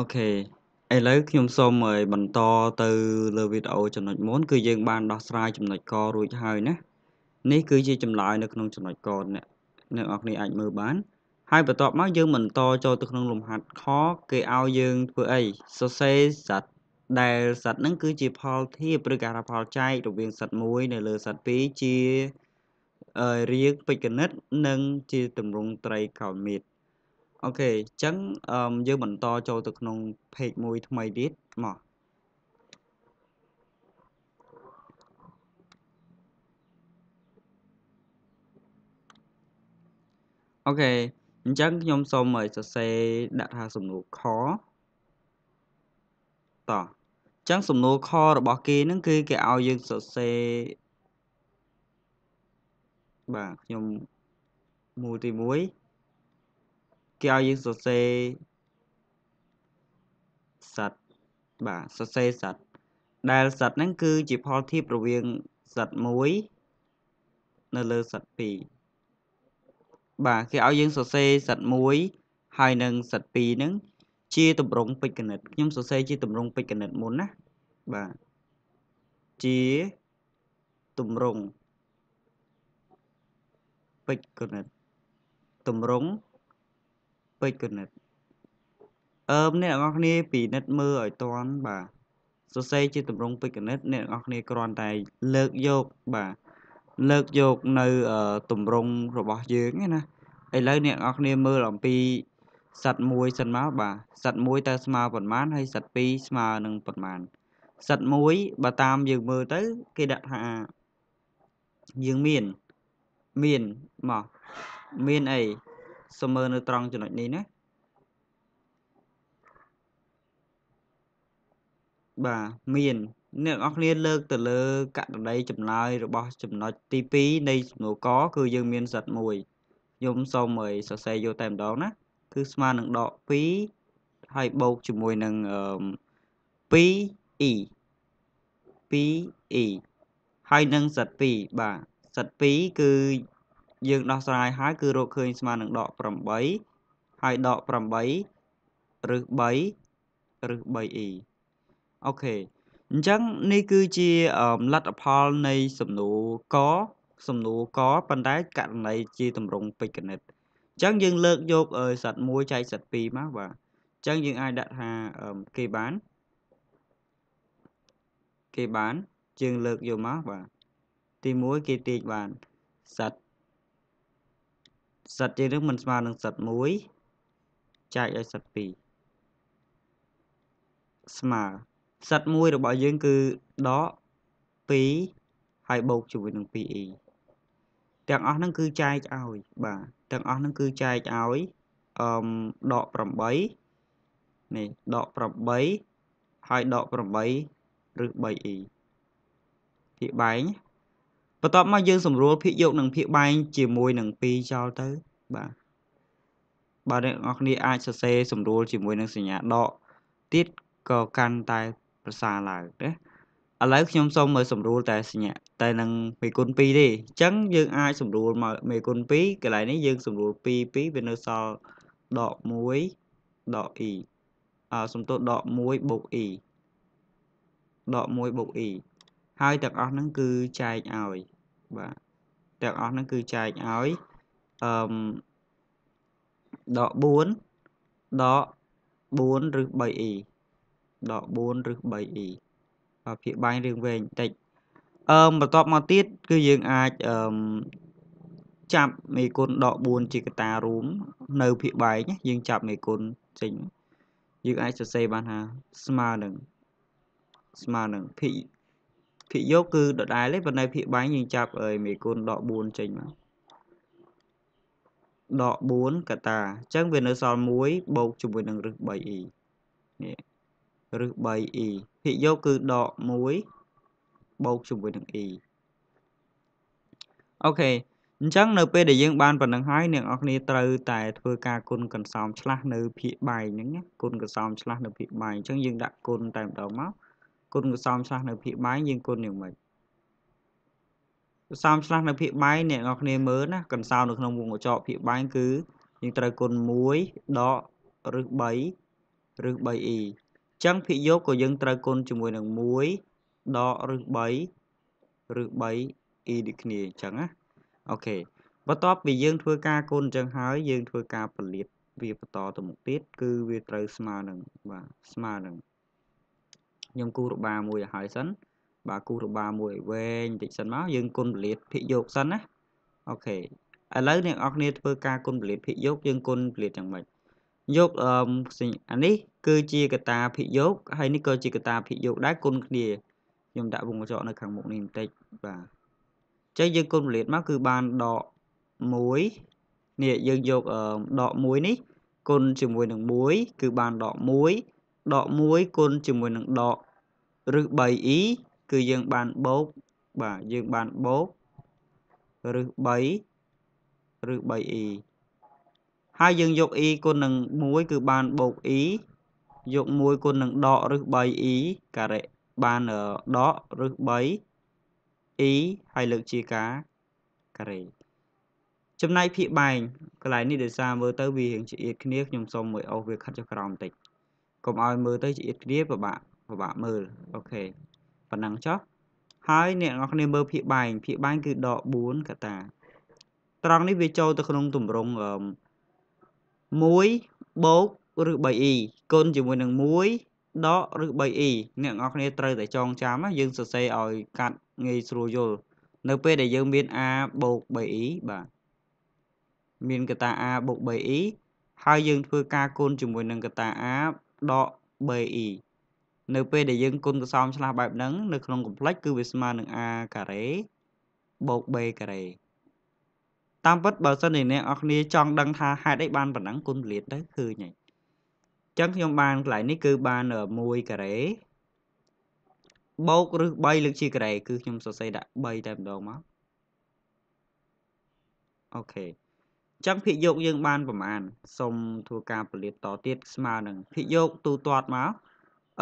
អូខេឥឡូវខ្ញុំសូមឲ្យបន្តទៅលើវីដេអូចំណុចមុនគឺយើងបានដោះស្រាយចំណុចករួចហើយណានេះគឺជាចម្លើយនៅក្នុងចំណុចកអ្នកអ្នកនរគ្នាអាចមើលបាន ហើយបន្ទាប់មកយើងបន្តចូលទៅក្នុងលំហាត់ខគេឲ្យយើងធ្វើអីសរសេរសត្វដែលសត្វហ្នឹងគឺជាផលធៀបឬក៏ផលចែករវាងសត្វមួយនៅលើសត្វពីរជារៀងពេជ្រកណិតនិងជាតម្រងត្រីកោមៀតអូខេអញ្ចឹងយើងបន្តចូលទៅក្នុង page មួយថ្មីទៀតមកអូខេអញ្ចឹងខ្ញុំសូមសរសេរដាក់ថាសំណួរខតោះអញ្ចឹងសំណួរខរបស់គេហ្នឹងគឺគេឲ្យយើងសរសេរបាទខ្ញុំមូលទី1គេឲ្យយើងសរសេរសัตว์បាទសរសេរសัตว์ដែលសัตว์ហ្នឹងគឺជាផលធៀបរវាងសัตว์1នៅលើសัตว์2បាទគេឲ្យយើងសរសេរសัตว์1ហើយនិងសัตว์2ហ្នឹងជាតម្រងពេជ្រកណិតខ្ញុំសរសេរជាតម្រងពេជ្រកណិតមុនណាបាទជាតម្រងពេជ្រកណិតតម្រងពេជ្រកណិតអឺមអ្នកទាំងអស់គ្នាពិនិត្យមើលឲ្យតាន់បាទសរសេរជាតម្រងពេជ្រកណិតអ្នកទាំងអស់គ្នាគ្រាន់តែលើកយកបាទលើកយកនៅតម្រងរបស់យើងណាឥឡូវអ្នកទាំងអស់គ្នាមើលអំពីសัตว์មួយសិនមកបាទសัตว์មួយតើស្មើប៉ុន្មានហើយសัตว์ពីរស្មើនឹងប៉ុន្មានសัตว์មួយបើតាមយើងមើលទៅ គេដាក់ថាយើងមានមានមកមានអីសមើនៅត្រង់ចំណុចនេះណាបាទមានអ្នកនរគ្នាលើកទៅលើករណីចម្លើយរបស់ ចំណុចទី2នៃសំណួរកគឺយើងមានសัตว์មួយខ្ញុំសូមឲ្យសរសេរយកតែម្ដងណាគឺស្មើនឹងដក2ហើយបូកជាមួយនឹង 2e 2e ហើយនឹងសัตว์2បាទសัตว์2គឺយើងដោះស្រាយហើយគឺរកឃើញស្មើនឹងដក8ហើយដក8ឬ3ឬ 3e អូខេអញ្ចឹងនេះគឺជាលទ្ធផលនៃសំណួរកសំណួរកប៉ុន្តែករណីជាតម្រងពេជ្រកណិតអញ្ចឹងយើងលើកយកសិត1ចែកសិត2មកបាទអញ្ចឹងយើងអាចដាក់ថាគេបានគេបានយើងលើកយកមកបាទទី1គេទាយបានសិត2សត្វជារឿងមិនស្មើនឹងសត្វ1ចែកឲ្យសត្វ2ស្មើសត្វ1របស់យើងគឺដក2ហើយបូកជាមួយនឹង 2e ទាំងអស់ហ្នឹងគឺចែកឲ្យបាទទាំងអស់ហ្នឹងគឺចែកឲ្យអឺដក8នេះដក8ហើយដក8ឬ 3e ពីបែងបន្ទាប់មកយើងសម្រួលភាគយកនិងភាគបែងជាមួយនឹង2ចោលទៅបាទបាទអ្នកនរគ្នាអាចសរសេរសម្រួលជាមួយនឹងសញ្ញាដកទៀតក៏កាន់តែប្រសើរឡើងណាឥឡូវខ្ញុំសូមមើលសម្រួលតែសញ្ញាតែនឹងមេគុណ2ទេអញ្ចឹងយើងអាចសម្រួលមកមេគុណ2កន្លែងនេះយើងសម្រួល2 2វានៅសល់ដក1ដក e អសំទោសដក1បូក e ដក1បូក e ហើយទាំងអស់ហ្នឹងគឺចែកឲ្យបាទទាំងអស់ហ្នឹងគឺចែកឲ្យអឺដក4ដក4ឬ 3e ដក4ឬ 3e ភាគបែងរឿងវែងបន្តិចអឺបន្ទាប់មកទៀតគឺយើងអាចអឺចាប់មេគុណដក4ជាកតារួម នៅភាគបែកយើងចាប់មេគុណចេញយើងអាចសរសេរបានថាស្មើនឹងស្មើនឹងភាគភាគយកគឺដដែលទេប៉ុន្តែភាគបាញ់យើងចាប់អើយមេគុណដក4ចេញមកដក4កតាអញ្ចឹងវានៅសល់1បូកជាមួយនឹងរឹស 3e នេះរឹស 3e ភាគយកគឺដក1បូកជាមួយនឹង e អូខេអញ្ចឹងនៅពេលដែលយើងបានប៉ុណ្ណឹងហើយអ្នកនរគ្នាត្រូវតែធ្វើការគុណកន្សោមឆ្លាស់នៅភាគបែកហ្នឹងណាគុណកន្សោមឆ្លាស់នៅភាគបែកអញ្ចឹងយើងដាក់គុណតែម្ដងមកគុណកសោមឆ្លាស់នៅភាគបាយយើងគុណយ៉ាងម៉េចកសោមឆ្លាស់នៅភាគបាយអ្នកនរគ្នាមើលណាកសោមនៅក្នុងវងកញ្ចក់ភាគបាយគឺយើងត្រូវគុណ1ដកឬ3ឬ 3e អញ្ចឹងភាគយប់ក៏យើងត្រូវគុណជាមួយនឹង1ដកឬ3ឬ 3e ដូចគ្នាអញ្ចឹងណាអូខេបន្ទាប់ពីយើងធ្វើការគុណអញ្ចឹងហើយយើងធ្វើការពលៀបវាបន្តទៅមុខទៀតគឺវាត្រូវស្មើនឹងបាទស្មើនឹងខ្ញុំគូរបាមួយឲ្យហើយសិនបាទគូរបាមួយវែងបន្តិចសិនមកយើងគុណពលិតភាគយកសិនណាអូខេឥឡូវអ្នកនរគ្នាធ្វើការគុណពលិតភាគយកយើងគុណពលិតយ៉ាងម៉េចយកអឺអានេះគឺជាកតាភិយោគហើយនេះក៏ជាកតាភិយោគដែរគុណគ្នាខ្ញុំដាក់វងកញ្ចក់នៅខាងមុខនេះបន្តិចបាទចេះយើងគុណពលិតមកគឺបានដក1នេះយើងយកដក1នេះគុណជាមួយនឹង1គឺបានដក1ដក1គុណជាមួយនឹងដកឬ 3e គឺយើងបានបូកបាទយើងបានបូកឬ3ឬ 3e ហើយយើងយក e គុណនឹង1គឺបានបូក e យក1គុណនឹងដកឬ 3e ការ៉េបានដកឬ 3e ហើយលើកជាការការ៉េចំណែកភាគបែងកន្លែងនេះដោយសារមើលទៅវារៀងជាអៀតគ្នាខ្ញុំសូមមួយអូសវាខិតចុះក្រោមបន្តិចកុំឲ្យមើលទៅជាអៀតគ្នាពិបាកពិបាកមើលអូខេប៉ុណ្ណឹងចុះហើយអ្នកនរគ្នាមើលភាគបែងភាគបែងគឺដក4កតាត្រង់នេះវាចូលទៅក្នុងទម្រង់1បូកឬ 3e គុណជាមួយនឹង1ដកឬ 3e អ្នកនរគ្នាត្រូវតែចងចាំយើងសរសេរឲ្យកាត់ងាយស្រួលយល់នៅពេលដែលយើងមាន a បូក 3e បាទមានកតា a បូក 3e ហើយយើងធ្វើការគុណជាមួយនឹងកតា a ដក 3e នៅពេលដែលយើងគុណកសោមឆ្លាស់បែបហ្នឹង នៅក្នុងកំ plex គឺវាស្មើនឹង a ការ៉េបូក b ការ៉េតាមពិតបើសិនជាអ្នកនរគ្នា ចង់ដឹងថាហេតុអីបានប៉ុណ្ណឹងគុណពលាតទៅគឺញ៉េចឹងខ្ញុំបានកន្លែងនេះគឺ បាន1ការ៉េបូកឬ3លើកជាការ៉េគឺខ្ញុំសរសេរដាក់3តែម្ដងមកអូខេចឹងភាគយកយើង បានប្រមាណសូមធ្វើការពលាតតទៀតស្មើនឹងភាគយកទូទាត់មក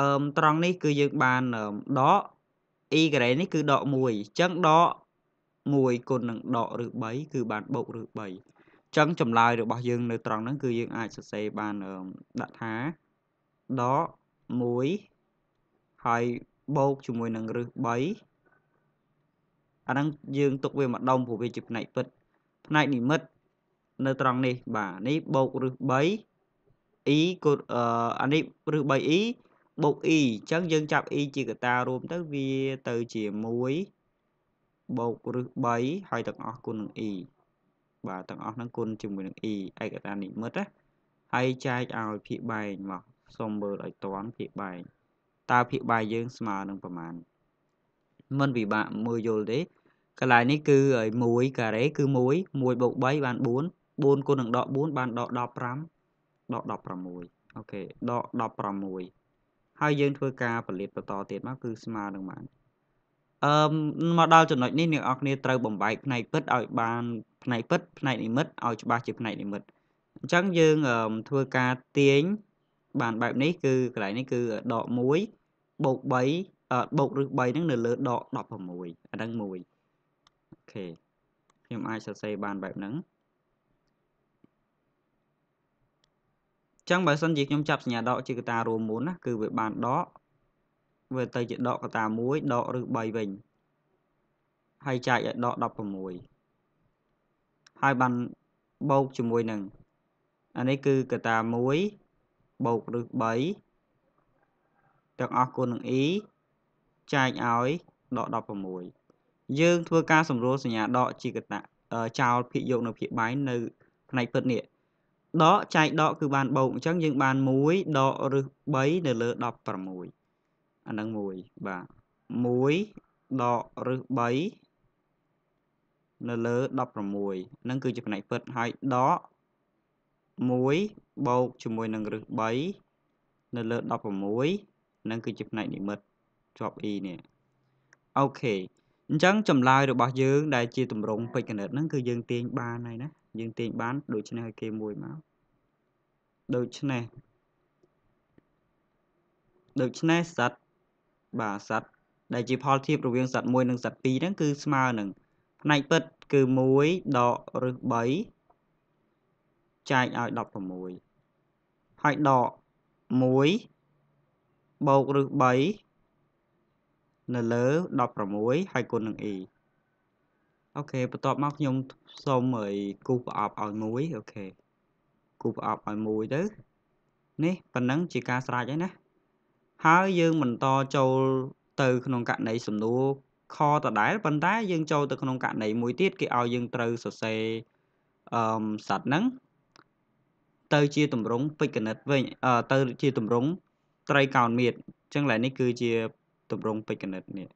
អឺមត្រង់នេះគឺយើងបានដក e ការ៉េនេះគឺដក1អញ្ចឹងដក1គុណនឹងដកឬ3គឺបានបូកឬ3អញ្ចឹងចម្លើយរបស់យើងនៅត្រង់ហ្នឹងគឺយើងអាចសរសេរបានដាក់ថាដក1ហើយបូកជាមួយនឹងឬ3អាហ្នឹងយើង ទុកវាម្ដុំព្រោះវាជាផ្នែកពិតផ្នែកនិមិត្តនៅត្រង់នេះបាទនេះបូកឬ3 e គុណអានេះឬ 3e បុក e អញ្ចឹងយើងចាប់ e ជាកតារួមទៅវាទៅជា1បូកឬ3ហើយទាំងអស់គុណនឹង e បាទទាំងអស់នឹងគុណជាមួយនឹង e ឯកតានិមិត្តណាហើយចែកឲ្យភាគបែងមកសូមមើលឲ្យតន់ភាគបែងតើភាគបែងយើងស្មើនឹងប្រមាណមិនពិបាកមើលយល់ទេកន្លែងនេះគឺឲ្យ1ការ៉េគឺ1 1បូក3បាន4 4គុណនឹងដក4បានដក15ដក16អូខេដក16ហើយយើងធ្វើការផលិតបន្តទៀតមកគឺស្មើនឹងបានអឺមកដល់ចំណុចនេះអ្នកនរគ្នាត្រូវបំបែកផ្នែកពិតឲ្យ បានផ្នែកពិតផ្នែកនិមិត្តឲ្យច្បាស់ជាផ្នែកនិមិត្តអញ្ចឹងយើងធ្វើការទាញបានបែបនេះគឺកន្លែងនេះគឺដក1បូក3បូកឬ3ហ្នឹងនៅលើដក16អាហ្នឹង1អូខេខ្ញុំអាចសរសេរបានបែបហ្នឹងចឹងបើសិនជាខ្ញុំចាប់សញ្ញាដកជាកតារួមមុនណាគឺវាបានដកវាទៅជាដកកតា1ដកឬ3វិញហើយចែកឲ្យដក16ហើយបានបូកជាមួយនឹងអានេះគឺកតា1បូកឬ3ទាំងអស់គុណនឹង e ចែកឲ្យដក16យើងធ្វើការសម្រួលសញ្ញាដកជាកតាចោលភាគយកនៅភាគបាយនៅផ្នែកពិតនេះដកចែកដកគឺបានបូកអញ្ចឹងយើងបាន1ដកឬ3នៅលើ16អានឹង1បាទ1ដកឬ3នៅលើ16នឹងគឺជាផ្នែកពិតហើយដក1បូកជាមួយនឹងឬ3នៅលើ16នឹងគឺជាផ្នែកនិមិត្តជាប់ e នេះអូខេអញ្ចឹងចម្លើយរបស់យើងដែលជាតម្រងពេជ្រកណិតហ្នឹងគឺយើងទាញបានហើយណាយើងទាញបានដូច្នេះឲ្យគេមួយមកដូច្នេះដូច្នេះសត្វបាទសត្វដែលជាផលធៀបរវាងសត្វ1និងសត្វ2ហ្នឹងគឺស្មើនឹងផ្នែកពិតគឺ1ដកឬ3ចែកឲ្យ16ហើយដក1បូកឬ3នៅលើ16ហើយគុណនឹង e អូខេបន្ទាប់មកខ្ញុំសូមឲ្យគូសប្រអប់ឲ្យ1អូខេគូប្រអប់ឲ្យមួយទៅនេះប៉ុណ្ណឹងជាការស្រាច់ហើយណាហើយយើងបន្តចូលទៅ ក្នុងករណីសំណួរខដដែលប៉ុន្តែយើងចូលទៅក្នុងករណីមួយទៀតគេឲ្យយើងត្រូវសរសេរអឺសัตว์ហ្នឹងទៅជាតម្រងពេជ្រកណិតវិញទៅជាតម្រងត្រីកោណមៀតអញ្ចឹងឡើយនេះគឺជាតម្រងពេជ្រកណិតនេះ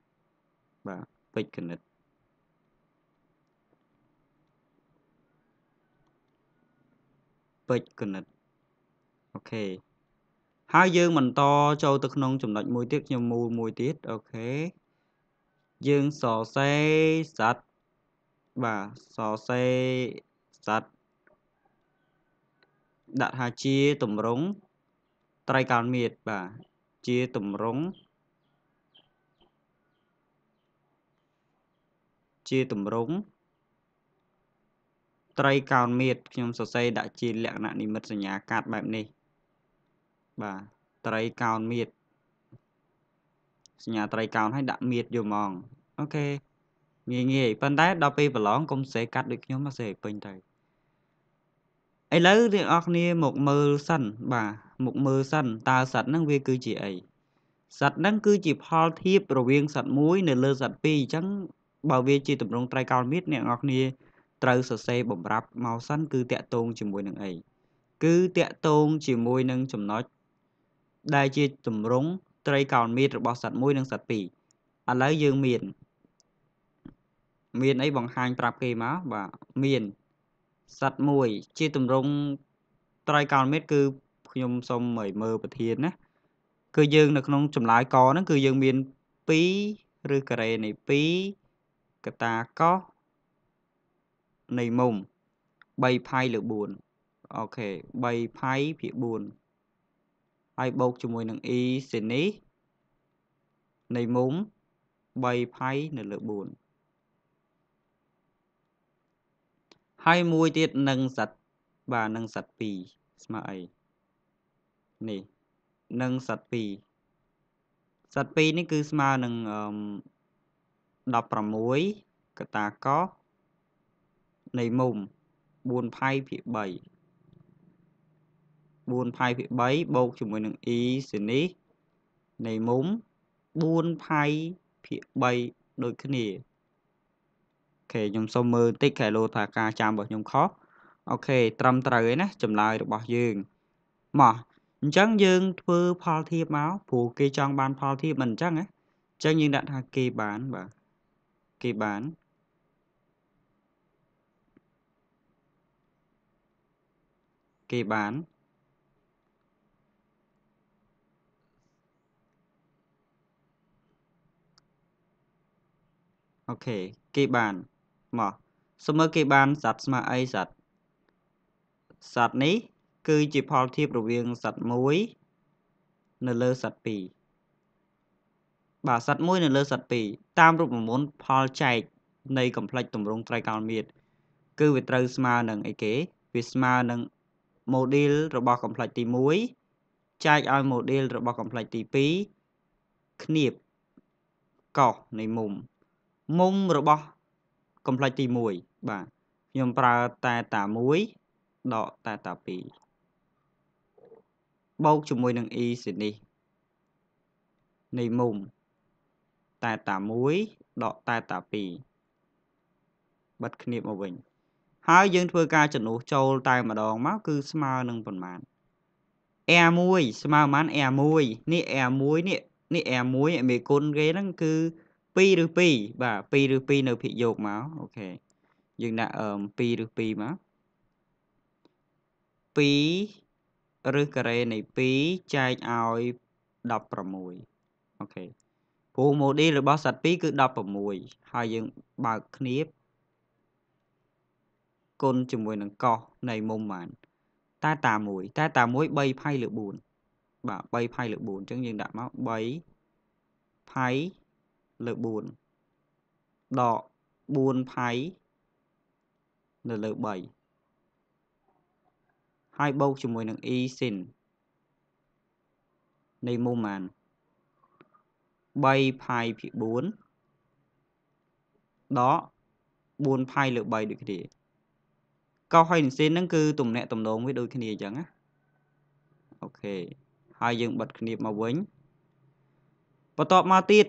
បាទពេជ្រកណិតពេជ្រគណិតអូខេហើយយើងបន្តចូលទៅក្នុង ចំណុចមួយទៀតខ្ញុំមូលមួយទៀតអូខេយើងសរសេរសัตว์បាទសរសេរសัตว์ដាក់ថាជាតម្រងត្រៃកោណមាត្របាទជាតម្រងជាតម្រងត្រីកោណមៀតខ្ញុំសរសេរដាក់ជាលក្ខណៈនិមិត្តសញ្ញាកាត់បែបនេះបាទត្រីកោណមៀតសញ្ញាត្រីកោណឲ្យដាក់មៀតយកហ្មងអូខេងាយងាយប៉ុន្តែដល់ពេលប្រឡងកុំសរសេរកាត់ដូចខ្ញុំមកសរសេរពេញទៅឥឡូវអ្នកអរគ្នា មកមើលសិនបាទមកមើលសិនតើសត្វហ្នឹងវាគឺជាអីសត្វហ្នឹង គឺជាផលធៀបរវាងសត្វមួយនៅលើសត្វពីរអញ្ចឹងបើវាជាតម្រងត្រីកោណមៀតអ្នកនរគ្នាត្រូវសរសេរបំរាប់មកសិនគឺតាក់ទងជាមួយនឹងអីគឺតាក់ទងជាមួយនឹងចំណុចដែលជាទម្រង់ត្រីកោណមៀតរបស់សត្វ1និងសត្វ2ឥឡូវយើងមានមានអីបង្ហាញប្រាប់គេមកបាទមានសត្វ1ជាទម្រង់ត្រីកោណមៀតគឺខ្ញុំសូមឲ្យមើលប្រធានណាគឺយើងនៅក្នុងចម្លើយកហ្នឹងគឺយើងមាន2ឬការ៉េនៃ2កតាកោសនៃមុំ3ផៃលើ4អូខេ3ផៃភាគ4ហើយបូកជាមួយ នឹង e សេនីនៃមុំ3ផៃនៅលើ4ហើយមួយទៀតនឹងសັດបាទនឹងសັດ2ស្មើអីនេះនឹងសັດ2សັດ2នេះគឺ ស្មើនឹង16កតាកោនៃមុំ4ផៃភាគ3 4ផៃភាគ3បូកជាមួយនឹង e សេនីសនៃមុំ4ផៃភាគ3ដូចគ្នាអូខេខ្ញុំសូមមើលបន្តិចខែលោថាការចាំរបស់ខ្ញុំខុសអូខេត្រឹមត្រូវឯណាចម្លើយរបស់យើងមកអញ្ចឹងយើង ធ្វើផលធៀបមកព្រោះគេចង់បាន ផលធៀបមិនអញ្ចឹងណាអញ្ចឹងយើងដាក់ថាគេបានបាទគេបានគេបានអូខេគេបានមកសូមមើលគេបានសัตว์ស្មើអីសัตว์សัตว์នេះ គឺជាផលធៀបរវាងសัตว์1នៅលើសัตว์2បាទសัตว์1នៅលើសัตว์2តាមរូបមន្តផលចែកនៃកំ plex ទម្រង់ត្រីកោណមៀតគឺវាត្រូវស្មើនឹងអីគេវាស្មើនឹង model របស់ complex ទី1ចែកឲ្យ model របស់ complex ទី2គ្នាបកោសនៃមុំមុំរបស់ complex ទី1បាទខ្ញុំប្រើតែតា1ដកតែតា2បូកជាមួយនឹង e សិនេះនៃមុំតែតា1ដកតែតា2បិទគ្នាមកវិញហើយយើងធ្វើការចំនួនចូលតែម្ដងមកគឺស្មើនឹងប៉ុន្មាន R1 ស្មើប៉ុន្មាន R1 នេះ R1 នេះនេះ R1 អមេគុណគេហ្នឹងគឺ2ឬ2បាទ2ឬ2នៅភាគយកមកអូខេយើងដាក់2ឬ2មក2ឬការ៉េនៃ2ចែកឲ្យ16អូខេព្រោះ model របស់សត្វ2គឺ16ហើយយើងបើកគ្នាគុណជាមួយនឹងកោសនៃមុំបានតែតាមួយតែតាមួយ3ផៃលើ4បាទ3ផៃលើ4អញ្ចឹងយើងដាក់មក3ផៃលើ4ដក4ផៃនៅលើ3ហើយបូកជាមួយនឹង e sin នៃមុំបាន3ផៃភាគ4ដក4ផៃលើ3ដូចគ្នាកោសហើយនឹងសេនហ្នឹងគឺទំនាក់ទំនងវាដូចគ្នាអញ្ចឹងណាអូខេហើយយើងបិទគ្នាមកវិញបន្ទាប់មកទៀត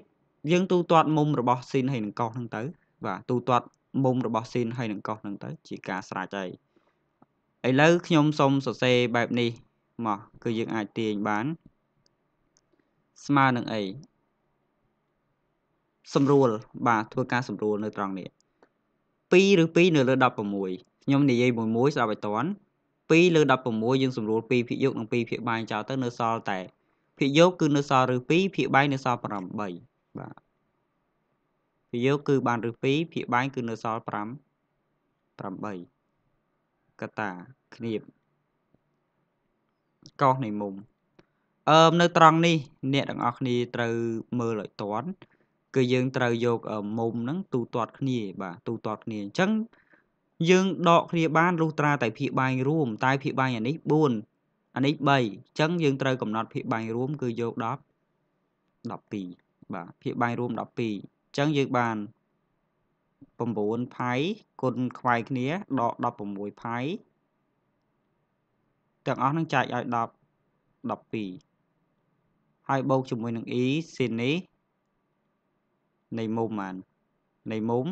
យើងទូទាត់មុំរបស់ស៊ីនហើយនឹងកោសហ្នឹងទៅបាទទូទាត់មុំរបស់ស៊ីនហើយនឹងកោសហ្នឹងទៅជាការស្រាច់ហើយឥឡូវខ្ញុំសូមសរសេរបែបនេះមកគឺយើងអាចទាញបាន ស្មើនឹងអីសម្រួល បាទធ្វើការសម្រួលនៅត្រង់នេះ2ឬ2នៅលើ16ខ្ញុំនិយាយមួយមួយស្ដាប់ឲ្យតាន់2លើ16យើងសម្រួល2ភាគយោគនិង2ភាគបាយចោលទៅនៅសល់តែភាគយោគគឺនៅសល់ឬ2ភាគបាយនៅសល់8បាទភាគយោគគឺបានឬ2ភាគបាយគឺនៅសល់5 8កតាគ្នៀបកោសនៃមុំអឺមនៅត្រង់នេះ អ្នកទាំងអស់គ្នាត្រូវមើលឲ្យតាន់ គឺយើងត្រូវយកមុំហ្នឹង ទូទាត់គ្នា បាទទូទាត់គ្នាអញ្ចឹងយើងដកគ្នាបានលុះត្រាតែភាគបែងរួមតែភាគបែងអានេះ4អានេះ3អញ្ចឹងយើងត្រូវកំណត់ភាគបែងរួមគឺយក10 12បាទភាគបែងរួម12អញ្ចឹងយើងបាន9ផៃគុណខ្វែងគ្នាដក16ផៃទាំងអស់នឹងចែកឲ្យ10 12ហើយបូកជាមួយនឹង e ស៊ីនេះនៃមុំបាននៃមុំ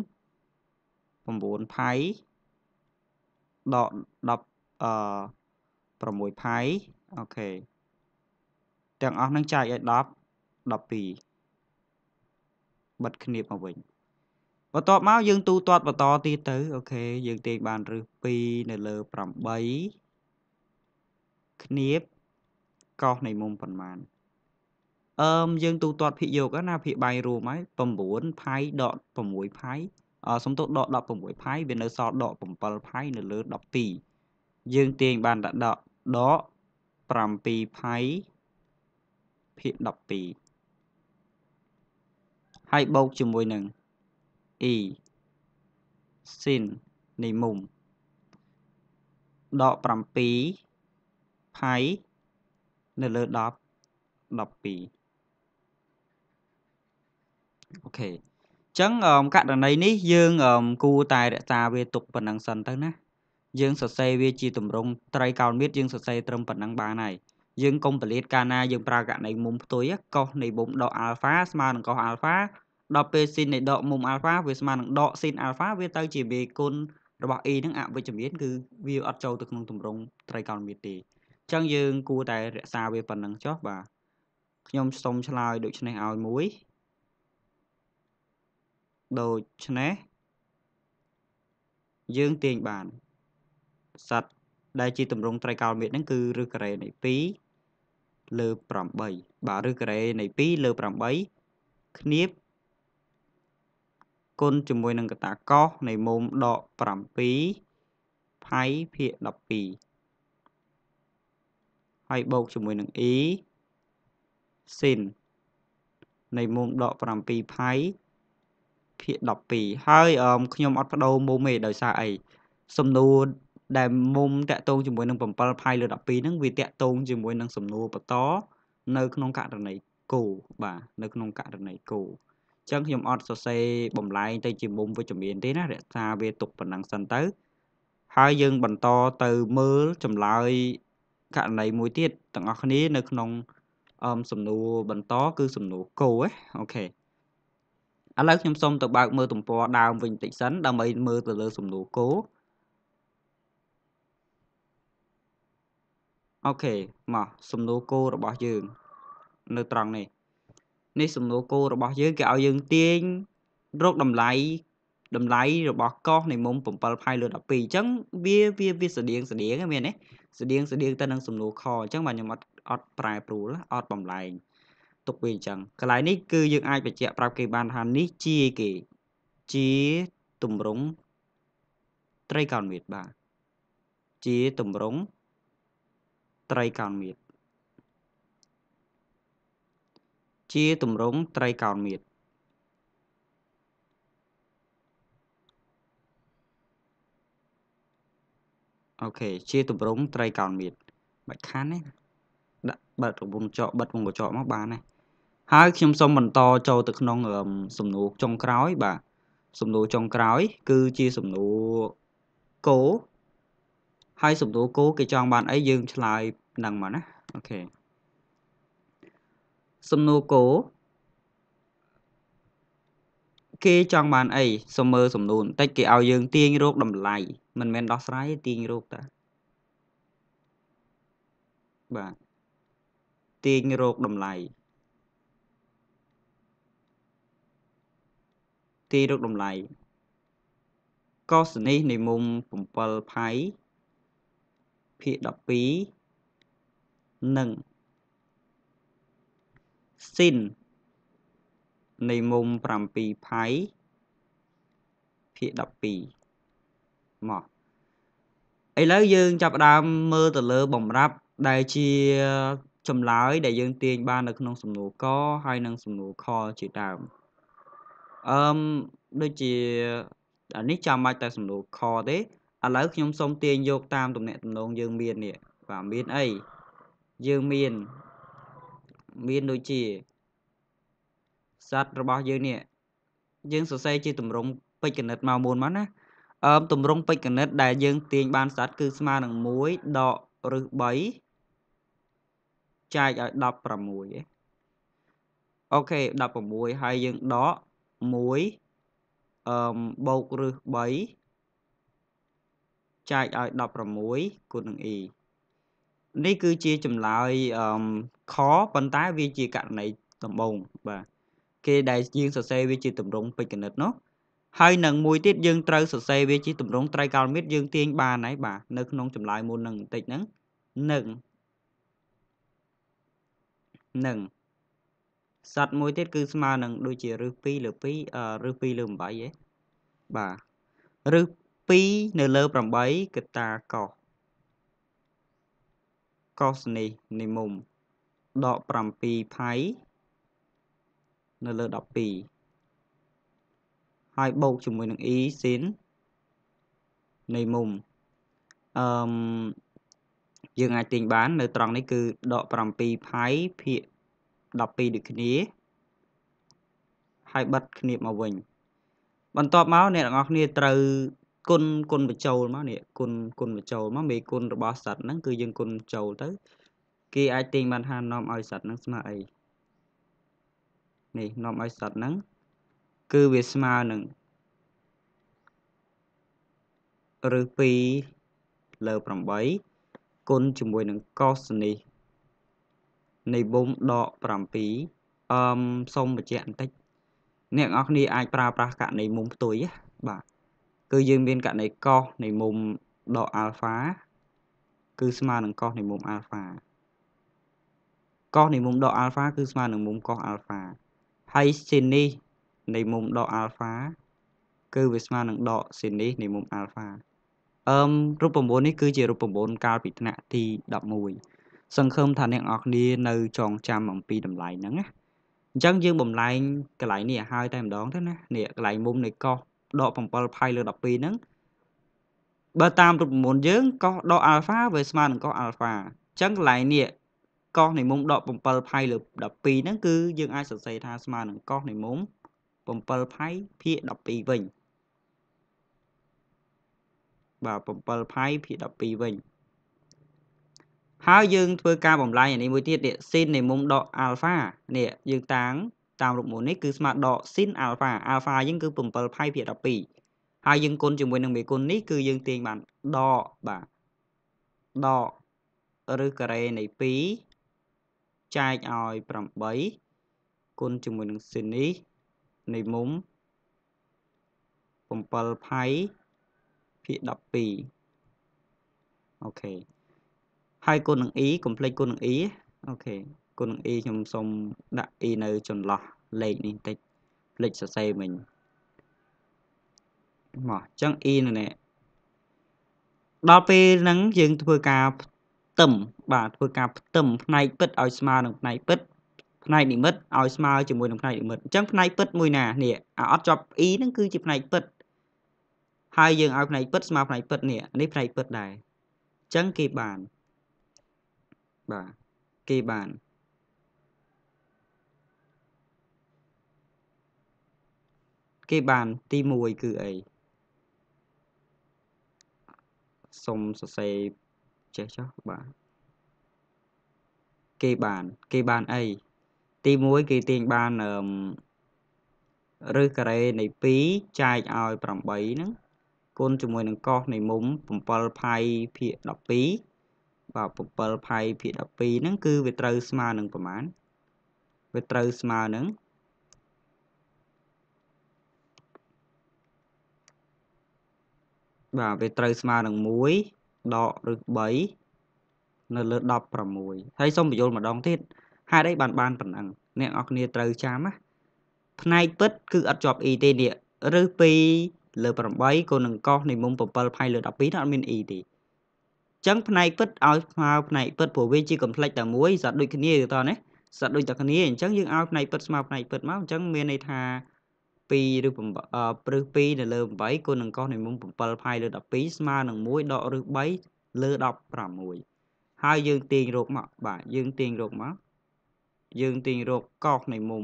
9ផៃដក10អឺ6ផាយអូខេទាំងអស់នឹងចែកឲ្យ10 12បិទគ្នាមកវិញបន្ទាប់មកយើងទូទាត់បន្តទៀតទៅអូខេយើងទាញបានរឹស2នៅលើ8គ្នាបកោសនៃមុំប៉ុន្មានអឺមយើងទូទាត់ភាគយកណាភាគបាយរួមហើយ9ផាយដក6ផាយសំទុះដក16ផាយវានៅសល់ដក7ផាយនៅលើ12យើងទាញបានតែដកដក7ផាយភាគ12ហើយបូកជាមួយនឹង e sin នៃមុំដក7ផាយនៅលើ10 12អូខេចឹងអឺករណីនេះយើងអឺគួរតែរក្សាវាទុកប៉ុណ្ណឹងសិនទៅណា យើងសរសេរវាជាទម្រង់ត្រីកោណមៀតយើងសរសេរត្រឹមប៉ុណ្ណឹងបានហើយយើងកុំពលាតកាលណាយើងប្រើករណីមុំផ្ទុយកោសនៃមុំដកអាល់ហ្វាស្មើនឹងកោសអាល់ហ្វាដល់ពេលស៊ីននៃដកមុំអាល់ហ្វាវាស្មើនឹងដកស៊ីនអាល់ហ្វាវាទៅជាមេគុណរបស់ e នឹងអវិជ្ជមានគឺវាអត់ចូលទៅក្នុងទម្រង់ត្រីកោណមៀតទេអញ្ចឹងយើងគួរតែរក្សាវាប៉ុណ្ណឹងចុះបាទខ្ញុំសូមឆ្លើយដូចនេះឲ្យមួយដូច្នេះយើងទាញបាន សត្វដែលជាទម្រង់ត្រីកោណមេឃហ្នឹងគឺឬការ៉េនៃ2លើ8បាទឬការ៉េនៃ2លើ8គ្នាបគុណជាមួយនឹងកតាកោសនៃមុំដក7ផៃភាគ12ហើយបូកជាមួយនឹង e sin នៃមុំដក7ផៃភាគ12ហើយខ្ញុំអត់បដូរមុំទេដោយសារអីសំណួរដែលមុំតាក់ទងជាមួយនឹង7ផាយលើ12ហ្នឹងវាតាក់ទងជាមួយនឹងសំណួរបន្តនៅក្នុងករណីគោបាទនៅក្នុងករណីគោអញ្ចឹងខ្ញុំអត់សរសេរបំលែងទៅជាមុំវិជ្ជមានទេណារក្សាវាទុកប៉ុណ្ណឹងសិនទៅហើយយើងបន្តទៅមើលចម្លើយករណីមួយទៀតទាំងអស់គ្នានៅក្នុងអមសំណួរបន្ត គឺសំណួរគោហ៎អូខេឥឡូវខ្ញុំសូមទៅបើកមើលទំព័រដើមវិញបន្តិចសិនដើម្បីមើលទៅលើសំណួរគោលអូខេមកសំណួរគោលរបស់យើងនៅត្រង់នេះនេះសំណួរគោលរបស់យើងគេឲ្យយើងទាញរកតម្លៃតម្លៃរបស់កោសនៃមុំ7ផាយលើ12អញ្ចឹងវាវាវាស្តៀងស្តៀងហ្នឹងមានទេស្តៀងស្តៀងទៅនឹងសំណួរខអញ្ចឹងបាទខ្ញុំអត់អត់ប្រែប្រួលអត់បំលែងទុកវាអញ្ចឹងកន្លែងនេះគឺយើងអាចបញ្ជាក់ប្រាប់គេបានថានេះជាគេ ជាទម្រង់ត្រីកោណមាត្របាទជាទម្រង់ត្រីកោណមាត្រជាទម្រង់ត្រីកោណមាត្រអូខេជាទម្រង់ត្រីកោណមាត្រមិនខានទេដាក់បិទរង្វង់ចកបិទវងកញ្ចក់មកបានហើយហើយខ្ញុំសូមបន្តចូលទៅក្នុង សំណួរចុងក្រោយ បាទសំណួរចុងក្រោយ គឺជាសំណួរគោហើយសំណួរគោគេចង់បានអីយើង ឆ្លើយនឹងមកណាអូខេសំណួរគោគេចង់បានអីសូមមើលសំណួរបន្តិចគេឲ្យយើង ទាញរោគតម្លៃមិនមែនដោះស្រាយទាញរោគតាបាទទាញរោគតម្លៃទីរកតម្លៃកុសនេះនៃមុំ7ផៃភាគ12និងស៊ីននៃមុំ7ផៃភាគ12មកឥឡូវយើង ចាប់ផ្ដើមមើលទៅលើបំរាប់ ដែលជាចម្លើយដែលយើងទាញបាននៅក្នុងសំណួរកហើយនិងសំណួរខជាដើម។អឺមដូចជាអានេះចាំបាច់តែសំណួរខទេឥឡូវខ្ញុំសូមទាញយក តាមតំណែងតំណងយើងមាននេះបាទមានអីយើងមានមានដូចជាសัตว์របស់យើងនេះយើងសរសេរជាតម្រងពេជ្រកណិតមកមុនមកណាអឺតម្រងពេជ្រកណិតដែលយើង ទាញបានសัตว์គឺស្មើនឹង1ដកឬ3ចែកឲ្យ16ឯងអូខេ16ហើយយើងដក1អឺបូករឹស3ចែកឲ្យ16គុណនឹង e នេះគឺជាចម្លើយអឺខប៉ុន្តែ វាជាករណីដំបូងបាទគេ ដែលយើងសរសេរវាជាទម្រង់ពេជ្រកណិតនោះហើយនឹងមួយទៀតយើងត្រូវសរសេរវាជាទម្រង់ត្រីកាលមិតយើងទាញបានហើយបាទនៅក្នុងចម្លើយមុននឹងបន្តិចហ្នឹងនឹងនឹងសតមួយទៀតគឺស្មើនឹងដូចជារឹស2លើ2រឹស2លើ8ហ៎បាទរឹស2នៅលើ8កតាកោសកោសនេះនិមុំដក7ផៃនៅលើ12ហើយបូកជាមួយនឹង e sin នៃមុំអឺមយើងអាចទាញបាន នៅត្រង់នេះគឺដក7ផៃភាគ12ដូចគ្នាហើយបិទគ្នាមកវិញ បន្ទាប់មកអ្នកទាំងអស់គ្នាត្រូវគុណគុណបញ្ចូលមកនេះគុណគុណបញ្ចូលមកមេគុណរបស់សัตว์ហ្នឹងគឺយើងគុណបញ្ចូលទៅគេអាចទាញបានថានាំឲ្យសัตว์ហ្នឹងស្មើអីនេះនាំឲ្យសัตว์ហ្នឹងគឺវាស្មើនឹងឬ2លើ8គុណជាមួយនឹង cos នេះនៃបូមដក7អឺមសូមបញ្ជាក់បន្តិច អ្នកនរគ្នាអាចប្រើប្រាស់ករណីមុំផ្ទុយបាទគឺយើងមានករណីកោសនៃមុំដក alpha គឺស្មើនឹងកោសនៃមុំ alpha កោសនៃមុំដក alpha គឺស្មើនឹងមុំកោស alpha ហើយ sin នេះ នៃមុំដក alpha គឺវាស្មើនឹងដក sin នេះនៃមុំ alpha អឺមរូប9នេះគឺជារូប9កាលពីថ្នាក់ទី11សង្ឃឹមថាអ្នកនរគ្នានៅចងចាំអំពីតម្លៃហ្នឹងណាអញ្ចឹងយើងបំលែងកន្លែងនេះឲ្យហើយតែម្ដងទៅណានេះកន្លែងមុំនៃកោសដក7ផៃលើ12ហ្នឹងបើតាមរូបមន្តយើងកោសដកអាល់ហ្វាវាស្មើនឹងកោសអាល់ហ្វាអញ្ចឹងកន្លែងនេះកោសនៃមុំដក7ផៃលើ12ហ្នឹងគឺយើងអាចសរសេរថាស្មើនឹងកោសនៃមុំ7ផៃភាគ12វិញបាទ7ផៃភាគ12វិញហើយយើងធ្វើការបំលែងអានេះមួយទៀតនេះ sin នៃមុំដក alpha នេះយើងតាំងតាមរូបមន្តនេះគឺស្មើដក sin alpha alpha យើងគឺ7 pi ភាគ12ហើយយើងគុណជាមួយនឹងមេគុណនេះគឺយើងទាញបានដកបាទដកឬការ៉េនៃ2ចែកឲ្យ8គុណជាមួយនឹង sin នេះនៃមុំ7 pi ភាគ12អូខេហើយគុណនឹង e កុំភ្លេចគុណនឹង e អូខេគុណនឹង e ខ្ញុំសូមដាក់ e នៅចន្លោះលេខនេះបន្តិចភ្លេចសរសេរមិញមកអញ្ចឹង e នៅនេះដល់ពេលហ្នឹងយើង ធ្វើការផ្ទឹមបាទធ្វើការផ្ទឹមផ្នែកពិតឲ្យស្មើនឹងផ្នែកពិត ផ្នែកនិមិត្តឲ្យស្មើជាមួយនឹងផ្នែកនិមិត្តអញ្ចឹងផ្នែកពិតមួយណានេះអាអត់ជាប់ e ហ្នឹងគឺជាផ្នែកពិត ហើយយើងឲ្យផ្នែកពិតស្មើផ្នែកពិតនេះនេះផ្នែកពិតដែរអញ្ចឹងគេបានបាទគេបានគេបានទី1គឺអីសុំសរសេរចេះចុះបាទគេបានគេបានអីទី1គេទាញបានអឺឬការ៉េនៃ2ចែកឲ្យ8ហ្នឹងគុណជាមួយ នឹងកុសនៃមុំ7ផៃភាគ12បើ7ផៃភាគ12ហ្នឹងគឺវាត្រូវស្មើនឹងប្រមាណវាត្រូវស្មើនឹងបាទវាត្រូវស្មើនឹង1ដកឬ3នៅលើ16ហើយសូមបញ្យល់ម្ដងទៀតហេតុអីបានបានប៉ុណ្ណឹងអ្នកនរគ្នាត្រូវចាំណាផ្នែកពិត គឺអត់ជាប់ e ទេនេះឬ2លើ8ក៏នឹងកោសនៃមុំ7ផៃលើ12នោះអត់មាន e ទេចឹងផ្នែកពិតឲ្យស្មើផ្នែកពិតព្រោះវាជា complex តែមួយសត្វដូចគ្នាទេតើណាសត្វដូចតែគ្នាអញ្ចឹងយើងឲ្យផ្នែកពិតស្មើផ្នែកពិតមកអញ្ចឹងមានន័យថា2ឬ7ព្រឹស2នៅលើ8គុណនឹងកុសនៃមុំ7ផាយលើ12ស្មើនឹង1ដករឹស3លើ16ហើយយើងទាញរកមកបាទយើងទាញរកមកយើងទាញរកកុសនៃមុំ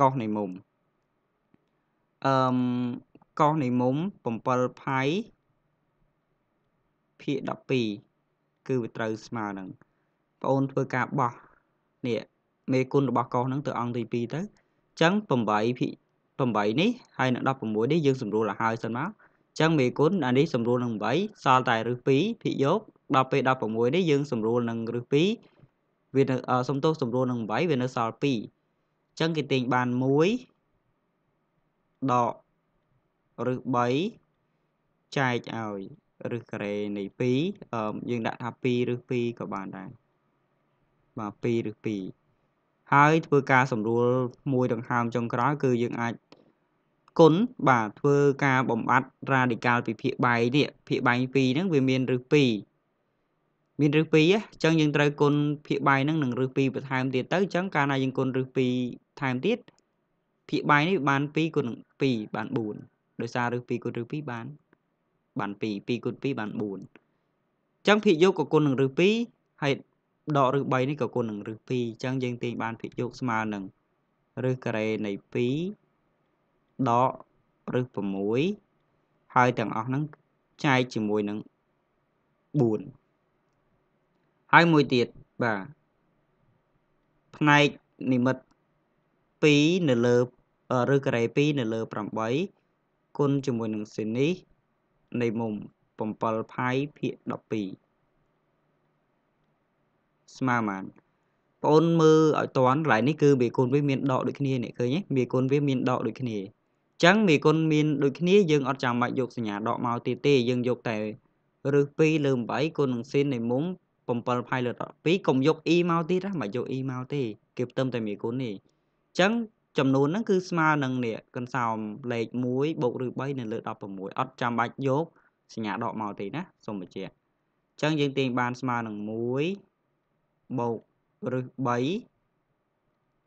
កុសនៃមុំអឺកុសនៃមុំ7ផាយភាគ12គឺវាត្រូវស្មើនឹងប្អូនធ្វើការបោះនេះមេគុណរបស់កុសហ្នឹងទៅអង្គទី2ទៅអញ្ចឹង8ភាគ8នេះហើយនឹង16នេះយើងសម្រួលឲ្យហើយសិនមកអញ្ចឹងមេគុណអានេះសម្រួលនឹង8សល់តែឫស2ភាគយកដល់ពេល16នេះយើងសម្រួលនឹងឫស2វានៅសំទោសសម្រួលនឹង8វានៅសល់2អញ្ចឹងគេទាញបាន1ដកឬ3ចែកឲ្យឬការ៉េនៃ2យើងដាក់ថា2ឬ2ក៏បានដែរបាទ2ឬ2ហើយ ធ្វើការសម្រួលមួយដង្ហើមចុងក្រោយគឺយើងអាចគុណបាទធ្វើការបំបត្តិរ៉ាឌីកាល់ពីភាគបែកនេះភាគបែក2ហ្នឹងវាមានឬ2មានឬ2អញ្ចឹងយើងត្រូវគុណភាគបែកហ្នឹងនឹងឬ2បន្ថែមទៀតទៅអញ្ចឹងកាលណាយើងគុណឬ2ថែមទៀតភាគបែកនេះបាន2គុណនឹង2បាន4ដោយសារឬ2គុណឬ2បាន4បាន2 2គុណ2បាន4អញ្ចឹងភាគយោគក៏គុណនឹងឬ2ហើយដកឬ3នេះក៏គុណនឹងឬ2អញ្ចឹងយើងទាញបានភាគយោគស្មើនឹងឬការ៉េនៃ2ដកឬ6ហើយទាំងអស់ហ្នឹងចែកជាមួយនឹង4ហើយមួយទៀតបាទផ្នែកនិមិត្ត2នៅលើឬការ៉េ2នៅលើ8គុណជាមួយនឹងសេនេះនៃមុំ7ផាយភាគ12ស្មើបានបងអូនមើលឲ្យតន់កន្លែងនេះគឺមេគុណវាមានដកដូចគ្នានេះឃើញទេមេគុណវាមានដកដូចគ្នាអញ្ចឹងមេគុណមានដូចគ្នាយើងអត់ចាំបាច់យកសញ្ញាដកមកទៀតទេយើងយកតែឬ2លើ8គុណនឹងស៊ីននៃមុំ7ផាយលើ12កុំយក e មកទៀតណាមកយក e មកទេគេផ្ទឹមតែមេគុណនេះអញ្ចឹងចំនួនហ្នឹងគឺស្មើនឹងនេះកន្សោមលេខ1បូកឬ3នៅលើ16អត់ចាំបាច់យកសញ្ញាដកមកទេណាសូមបញ្ជាក់អញ្ចឹងយើងទាញបានស្មើនឹង1បូកឬ3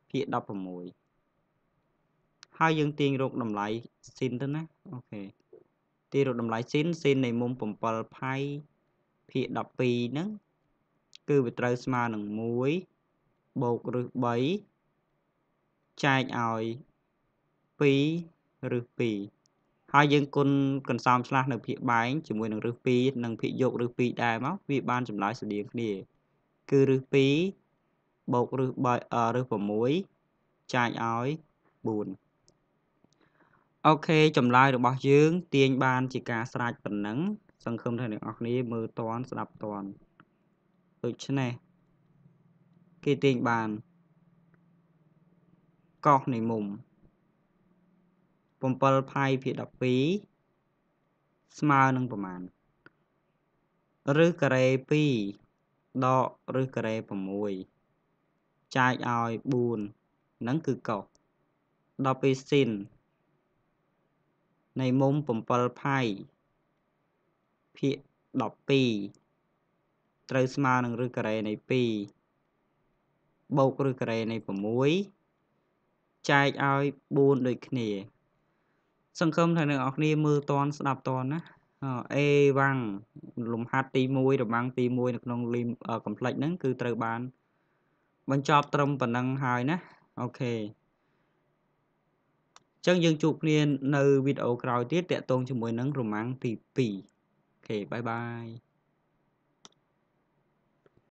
ភាគ16ហើយយើងទាញរកតម្លៃស៊ីនទៅណាអូខេទាញរកតម្លៃស៊ីនស៊ីននៃមុំ7ផៃភាគ12ហ្នឹងគឺវាត្រូវស្មើនឹង1បូកឬ3ចែកឲ្យ2ឬ2ហើយយើងគុណកន្សោមឆ្លាស់នៅភាគបែងជាមួយនឹងរឹស2និងភាគយករឹស2ដែរមកវាបានចម្លើយស្តៀងគ្នាគឺរឹស2បូករឹស3រឹស6ចែកឲ្យ4អូខេចម្លើយរបស់យើង ទាញបានជាការស្រាច់ប៉ុណ្ណឹងសង្ឃឹមថាអ្នកនរគ្នាមើលតន់ស្ដាប់តន់ដូច្នេះគេទាញបានកោសនៃមុំ7ផៃភាគ12ស្មើនឹងប្រមាណឬការ៉េ2ដកឬការ៉េ6ចែកឲ្យ4ហ្នឹងគឺកោសដល់ពេលស៊ីននៃមុំ7ផៃភាគ12ត្រូវស្មើនឹងឬការ៉េនៃ2បូកឬការ៉េនៃ6ចែកឲ្យ4ដូចគ្នា សង្ឃឹមថាអ្នកនរគ្នាមើលតន់ស្ដាប់តន់ណា អេវ៉ាំងលំហាត់ទី1របាំងទី1នៅក្នុង លីម កំភ្លេចហ្នឹងគឺត្រូវបានបញ្ចប់ ត្រឹមប៉ុណ្ណឹងហើយណាអូខេចឹងយើងជួបគ្នានៅវីដេអូក្រោយទៀតតាក់ទងជាមួយនឹងរមាំងទី2អូខេបាយបាយ